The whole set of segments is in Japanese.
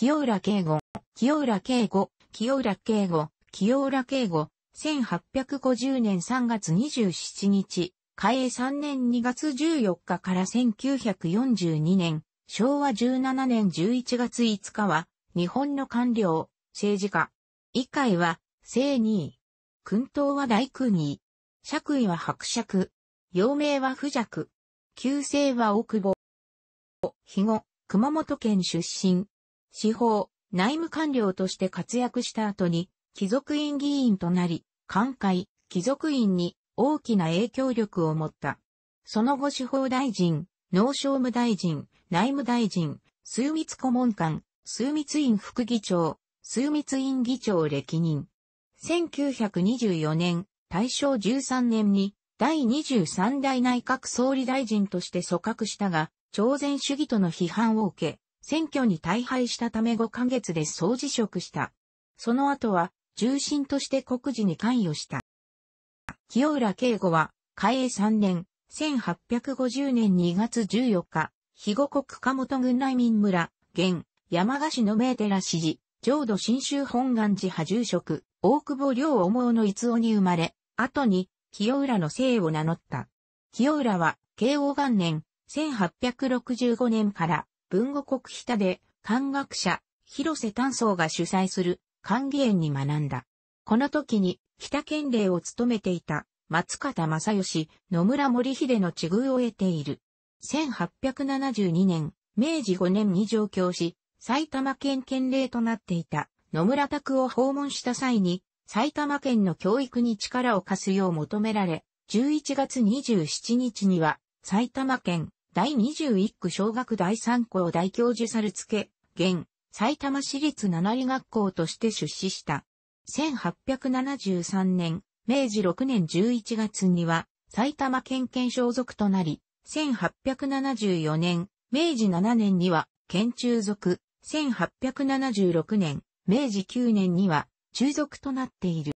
清浦慶吾、清浦慶吾、清浦慶吾、清浦慶吾、1850年3月27日、開営3年2月14日から1942年、昭和17年11月5日は、日本の官僚、政治家。以下は、正二位。君頭は大君位。爵位は伯爵。幼名は不弱。旧姓は大久保。後、熊本県出身。司法、内務官僚として活躍した後に、貴族院議員となり、官会、貴族院に大きな影響力を持った。その後司法大臣、農商務大臣、内務大臣、枢密顧問官、枢密院副議長、枢密院議長歴任。1924年、大正13年に第23代内閣総理大臣として組閣したが、朝鮮主義との批判を受け、選挙に大敗したため5ヶ月で総辞職した。その後は、重臣として国事に関与した。清浦慶吾は、嘉永3年、1850年2月14日、肥後国家本郡内民村、現、山賀市の名寺市持、浄土新州本願寺派住職、大久保良おもの逸夫に生まれ、後に、清浦の姓を名乗った。清浦は、慶応元年、1865年から、文語国日田で、漢学者、広瀬丹僧が主催する、漢義園に学んだ。この時に、北県令を務めていた、松方正義、野村森秀の地遇を得ている。1872年、明治5年に上京し、埼玉県県令となっていた野村宅を訪問した際に、埼玉県の教育に力を貸すよう求められ、11月27日には、埼玉県第21区小学第3校大教授猿付、現、埼玉市立七里学校として出資した。1873年、明治6年11月には、埼玉県県所属となり、1874年、明治7年には、県中属、1876年、明治9年には、中属となっている。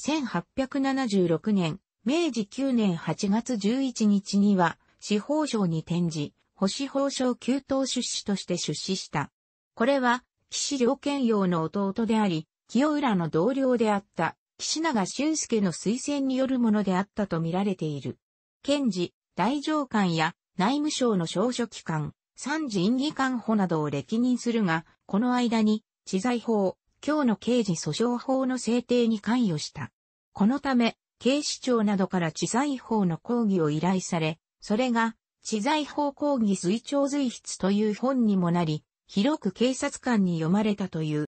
1876年、明治9年8月11日には、司法省に転じ、保守法省級等出資として出資した。これは、岸良健用の弟であり、清浦の同僚であった、岸永俊介の推薦によるものであったとみられている。検事、大上官や内務省の小書機関、三院議官補などを歴任するが、この間に、知財法、今日の刑事訴訟法の制定に関与した。このため、警視庁などから知財法の講義を依頼され、それが、知財法講義推聴随筆という本にもなり、広く警察官に読まれたという。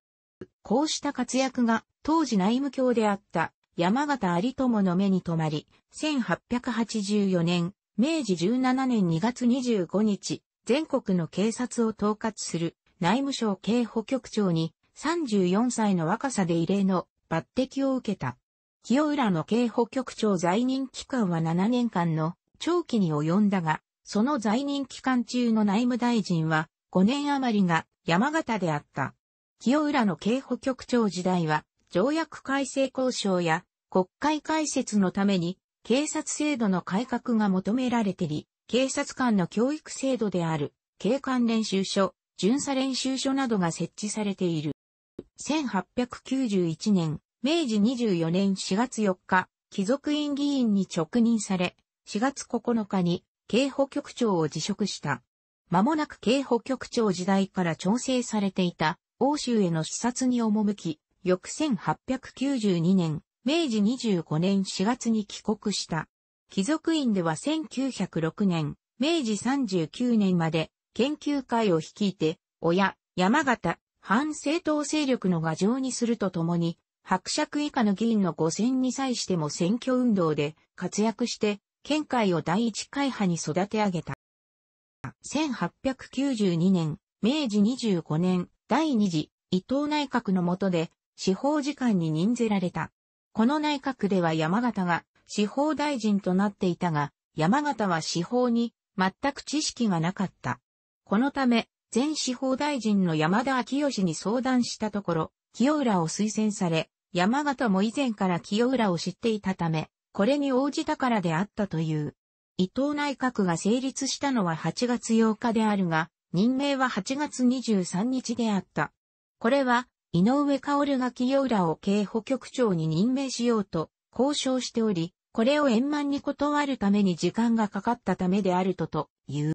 こうした活躍が、当時内務卿であった山形有友の目に留まり、1884年、明治17年2月25日、全国の警察を統括する内務省警保局長に34歳の若さで異例の抜擢を受けた。清浦の警保局長在任期間は7年間の長期に及んだが、その在任期間中の内務大臣は5年余りが山形であった。清浦の警保局長時代は、条約改正交渉や国会開設のために警察制度の改革が求められてり、警察官の教育制度である警官練習所、巡査練習所などが設置されている。1891年、明治24年4月4日、貴族院議員に直任され、4月9日に警保局長を辞職した。間もなく警保局長時代から調整されていた欧州への視察に赴き、翌1892年、明治25年4月に帰国した。貴族院では1906年、明治39年まで研究会を率いて、親、山形、反政党勢力の牙城にするとともに、伯爵以下の議員の5選に際しても選挙運動で活躍して、県会を第一会派に育て上げた。1892年、明治25年、第二次、伊藤内閣の下で、司法次官に任ぜられた。この内閣では山形が司法大臣となっていたが、山形は司法に全く知識がなかった。このため、前司法大臣の山田昭義に相談したところ、清浦を推薦され、山形も以前から清浦を知っていたため、これに応じたからであったという。伊藤内閣が成立したのは8月8日であるが、任命は8月23日であった。これは、井上薫が清浦を警保局長に任命しようと交渉しており、これを円満に断るために時間がかかったためであるとという。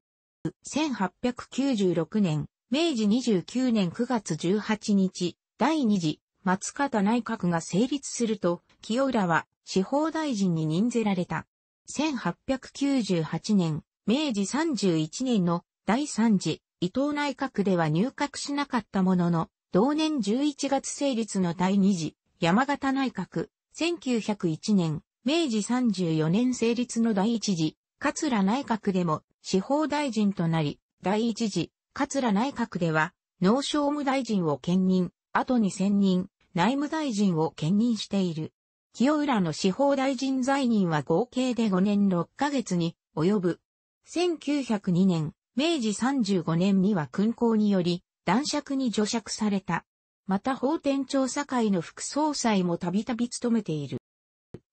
1896年、明治29年9月18日、第2次松方内閣が成立すると、清浦は司法大臣に任ぜられた。1898年、明治31年の第3次伊藤内閣では入閣しなかったものの、同年11月成立の第2次山形内閣、1901年、明治34年成立の第1次桂内閣でも司法大臣となり、第1次桂内閣では農商務大臣を兼任、後に専任、内務大臣を兼任している。清浦の司法大臣在任は合計で5年6ヶ月に及ぶ。1902年、明治35年には勲功により、男爵に除爵された。また法典調査会の副総裁もたびたび務めている。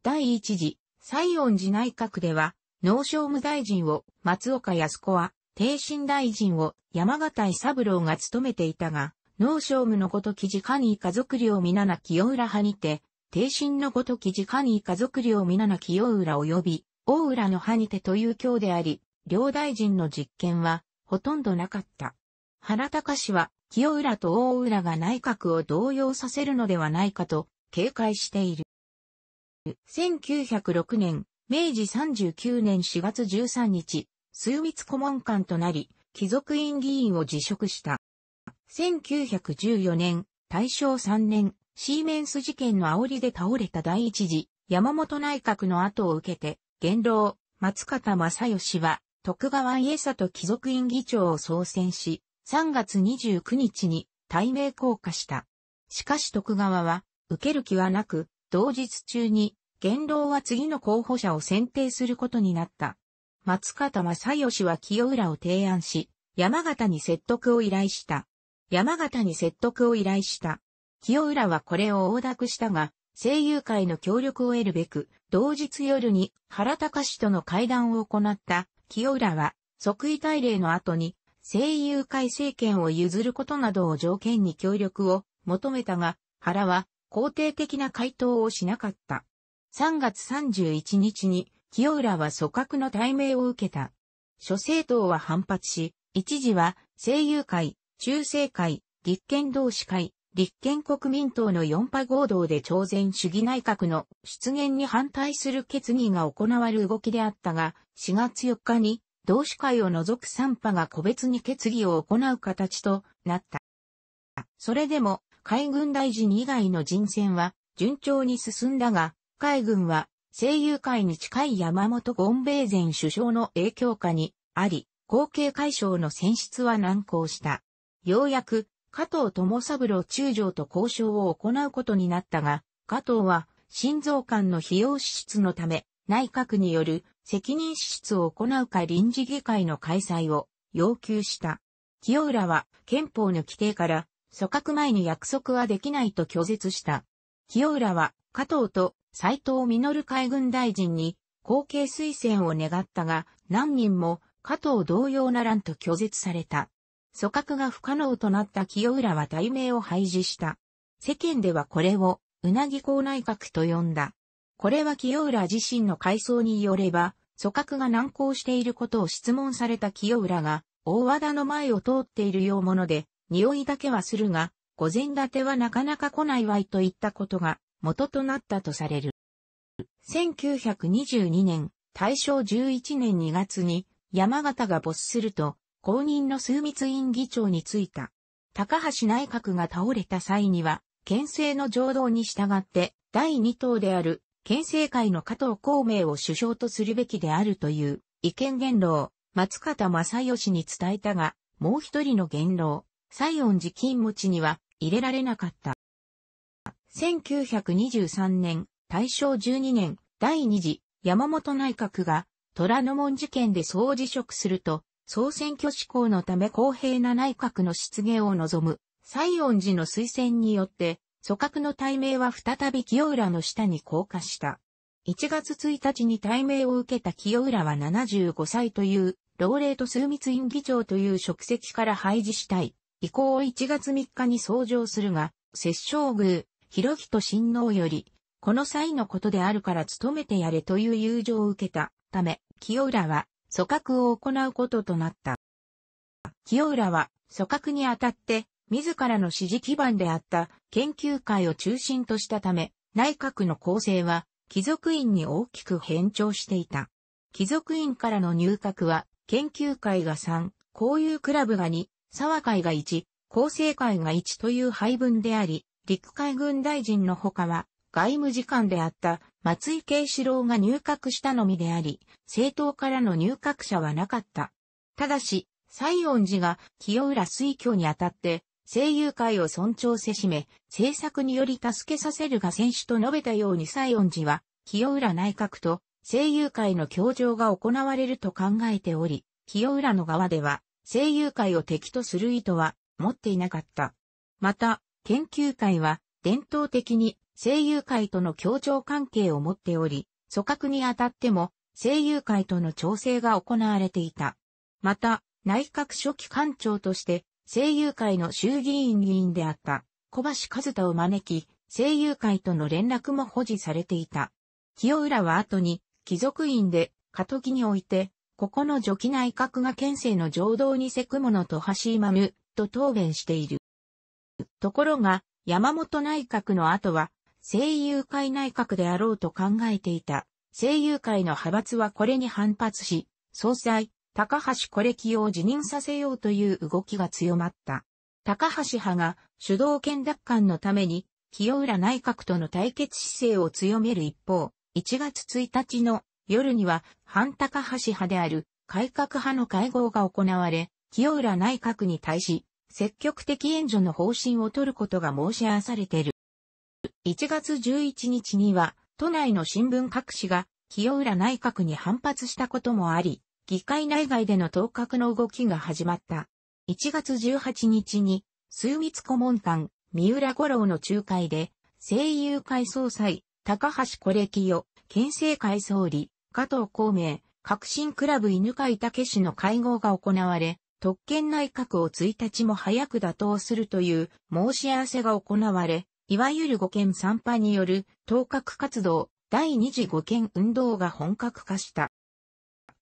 第一次、西恩寺内閣では、農商務大臣を松岡康子は、帝進大臣を山形伊三郎が務めていたが、農商務のごとき時間に家族領皆な清浦派にて、定心のごとき時間に家族領皆な清浦及び、大浦の派にてという教であり、両大臣の実権は、ほとんどなかった。原隆氏は、清浦と大浦が内閣を動揺させるのではないかと、警戒している。1906年、明治39年4月13日、枢密顧問官となり、貴族院議員を辞職した。1914年、大正3年、シーメンス事件の煽りで倒れた第一次、山本内閣の後を受けて、元老、松方正義は、徳川家里貴族院議長を総選し、3月29日に、対名降下した。しかし徳川は、受ける気はなく、同日中に、元老は次の候補者を選定することになった。松方正義は清浦を提案し、山形に説得を依頼した。山形に説得を依頼した。清浦はこれを横諾したが、声優会の協力を得るべく、同日夜に原隆との会談を行った清浦は、即位大礼の後に声優会政権を譲ることなどを条件に協力を求めたが、原は肯定的な回答をしなかった。3月31日に清浦は組閣の対面を受けた。諸政党は反発し、一時は声優会、中世会、立憲同志会、立憲国民党の4派合同で朝鮮主義内閣の出現に反対する決議が行われる動きであったが、4月4日に同志会を除く3派が個別に決議を行う形となった。それでも、海軍大臣以外の人選は順調に進んだが、海軍は声優会に近い山本ゴンベイ前首相の影響下にあり、後継解消の選出は難航した。ようやく、加藤友三郎中将と交渉を行うことになったが、加藤は、心臓官の費用支出のため、内閣による責任支出を行うか臨時議会の開催を要求した。清浦は憲法の規定から、組閣前に約束はできないと拒絶した。清浦は加藤と斎藤実海軍大臣に後継推薦を願ったが、何人も加藤同様ならんと拒絶された。組閣が不可能となった清浦は大名を廃止した。世間ではこれを、うなぎ港内閣と呼んだ。これは清浦自身の回想によれば、組閣が難航していることを質問された清浦が、大和田の前を通っているようもので、匂いだけはするが、午前立てはなかなか来ないわいといったことが元となったとされる。1922年、大正11年2月に山形が没すると、後任の枢密院議長に就いた。高橋内閣が倒れた際には、県政の情動に従って、第二党である、県政会の加藤孔明を首相とするべきであるという、意見元老、松方正義に伝えたが、もう一人の元老、西恩寺金持ちには入れられなかった。1923年、大正12年、第二次山本内閣が、虎ノ門事件で総辞職すると、総選挙志向のため公平な内閣の出現を望む、西恩寺の推薦によって、組閣の対名は再び清浦の下に降下した。1月1日に対名を受けた清浦は75歳という、老齢と枢密院議長という職責から廃止したい。以降を1月3日に創上するが、摂政宮、広人親王より、この際のことであるから務めてやれという友情を受けたため、清浦は組閣を行うこととなった。清浦は組閣にあたって、自らの支持基盤であった研究会を中心としたため、内閣の構成は貴族院に大きく変調していた。貴族院からの入閣は、研究会が3、交友クラブが2、沢会が1、厚生会が1という配分であり、陸海軍大臣の他は、外務次官であった松井慶四郎が入閣したのみであり、政党からの入閣者はなかった。ただし、西恩寺が清浦水郷にあたって、声優会を尊重せしめ、政策により助けさせるが選手と述べたように西恩寺は、清浦内閣と声優会の協調が行われると考えており、清浦の側では、声優会を敵とする意図は持っていなかった。また、研究会は、伝統的に声優会との協調関係を持っており、組閣にあたっても声優会との調整が行われていた。また、内閣初期官庁として声優会の衆議院議員であった小橋和太を招き、声優会との連絡も保持されていた。清浦は後に貴族院で過渡期において、ここの除期内閣が県政の浄道にせくものと橋まむと答弁している。ところが、山本内閣の後は、声優会内閣であろうと考えていた。声優会の派閥はこれに反発し、総裁、高橋コレを辞任させようという動きが強まった。高橋派が主導権奪還のために、清浦内閣との対決姿勢を強める一方、1月1日の夜には反高橋派である改革派の会合が行われ、清浦内閣に対し、積極的援助の方針を取ることが申し合わされている。1月11日には、都内の新聞各紙が、清浦内閣に反発したこともあり、議会内外での当格の動きが始まった。1月18日に、数密顧問官、三浦五郎の仲介で、声優会総裁、高橋コレキ県政会総理、加藤孔明、革新クラブ犬飼武氏の会合が行われ、特権内閣を1日も早く打倒するという申し合わせが行われ、いわゆる五憲参派による当閣活動、第二次五憲運動が本格化した。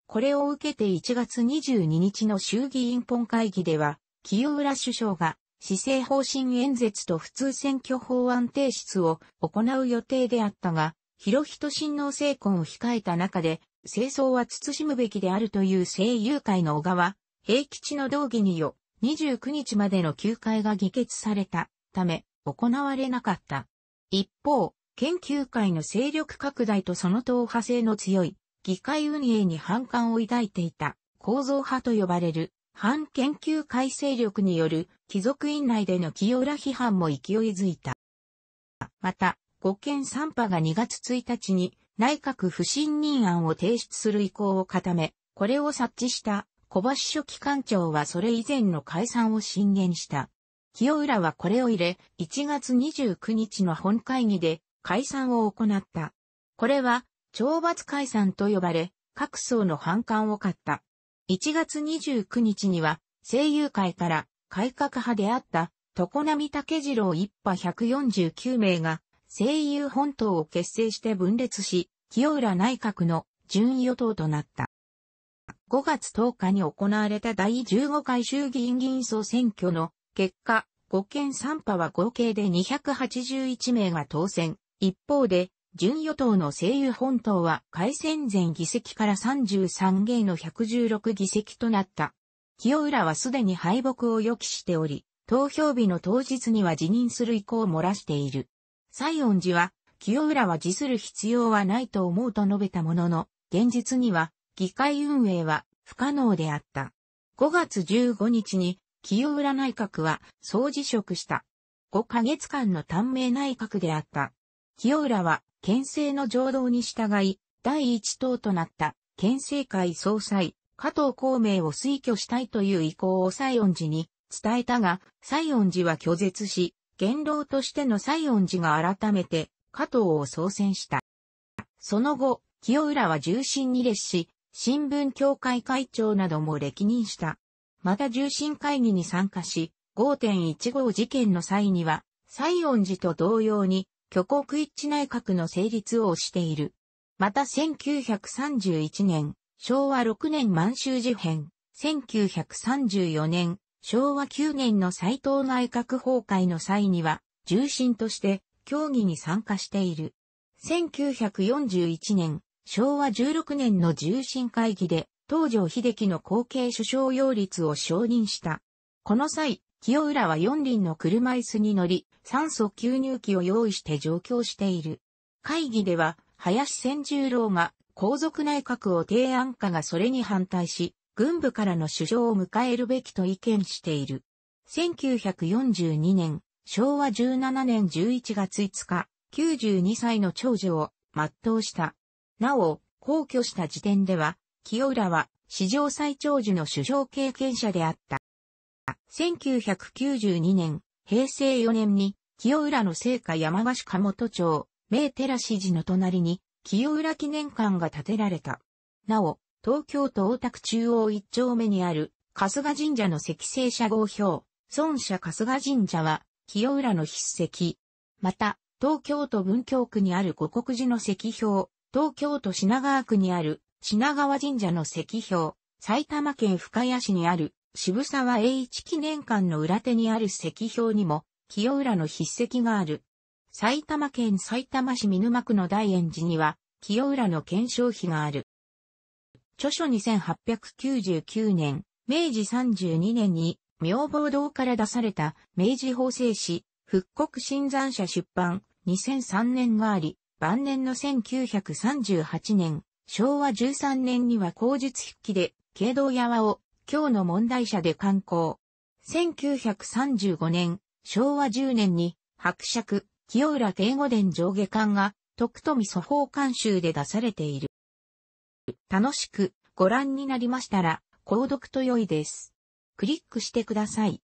これを受けて1月22日の衆議院本会議では、清浦首相が施政方針演説と普通選挙法案提出を行う予定であったが、広人親王成婚を控えた中で、清掃は慎むべきであるという声優会の小川、平吉の道義によ、29日までの休会が議決されたため、行われなかった。一方、研究会の勢力拡大とその党派性の強い議会運営に反感を抱いていた構造派と呼ばれる反研究会勢力による貴族院内での清浦批判も勢いづいた。また、五県三派が2月1日に内閣不信任案を提出する意向を固め、これを察知した小橋書記官庁はそれ以前の解散を進言した。清浦はこれを入れ、1月29日の本会議で解散を行った。これは、懲罰解散と呼ばれ、各層の反感を買った。1月29日には、声優会から改革派であった常並武次郎一派149名が、声優本党を結成して分裂し、清浦内閣の準与党となった。5月10日に行われた第15回衆議院議員総選挙の結果、5県3派は合計で281名が当選。一方で、準与党の西友本党は改選前議席から33芸の116議席となった。清浦はすでに敗北を予期しており、投票日の当日には辞任する意向を漏らしている。西恩寺は、清浦は辞する必要はないと思うと述べたものの、現実には、議会運営は不可能であった。5月15日に清浦内閣は総辞職した。5ヶ月間の短命内閣であった。清浦は、県政の情動に従い、第一党となった県政会総裁、加藤孔明を推挙したいという意向を西恩寺に伝えたが、西恩寺は拒絶し、元老としての西恩寺が改めて加藤を総選した。その後、清浦は重心に列し、新聞協会会長なども歴任した。また重臣会議に参加し、5.15事件の際には、西園寺と同様に、挙国一致内閣の成立を推している。また1931年、昭和6年満州事変、1934年、昭和9年の斎藤内閣崩壊の際には、重臣として、協議に参加している。1941年、昭和16年の重臣会議で、東条秀樹の後継首相擁立を承認した。この際、清浦は四輪の車椅子に乗り、酸素吸入器を用意して上京している。会議では、林千十郎が皇族内閣を提案下がそれに反対し、軍部からの首相を迎えるべきと意見している。1942年、昭和17年11月5日、92歳の長女を全うした。なお、皇居した時点では、清浦は史上最長寿の首相経験者であった。1992年、平成4年に、清浦の聖火山賀市加本町、名寺市寺の隣に、清浦記念館が建てられた。なお、東京都大田区中央一丁目にある、春日神社の石聖社号表、孫社春日神社は、清浦の筆跡。また、東京都文京区にある五国寺の石標、東京都品川区にある品川神社の石標、埼玉県深谷市にある渋沢栄一記念館の裏手にある石標にも、清浦の筆跡がある。埼玉県埼玉市見沼区の大園寺には、清浦の検証碑がある。著書2899年、明治32年に、明房堂から出された明治法制史、復刻新山社出版2003年があり、晩年の1938年、昭和13年には口述筆記で、慶道屋を、今日の問題者で刊行。1935年、昭和10年に、伯爵、清浦慶語伝上下巻が、徳富祖法監修で出されている。楽しくご覧になりましたら、購読と良いです。クリックしてください。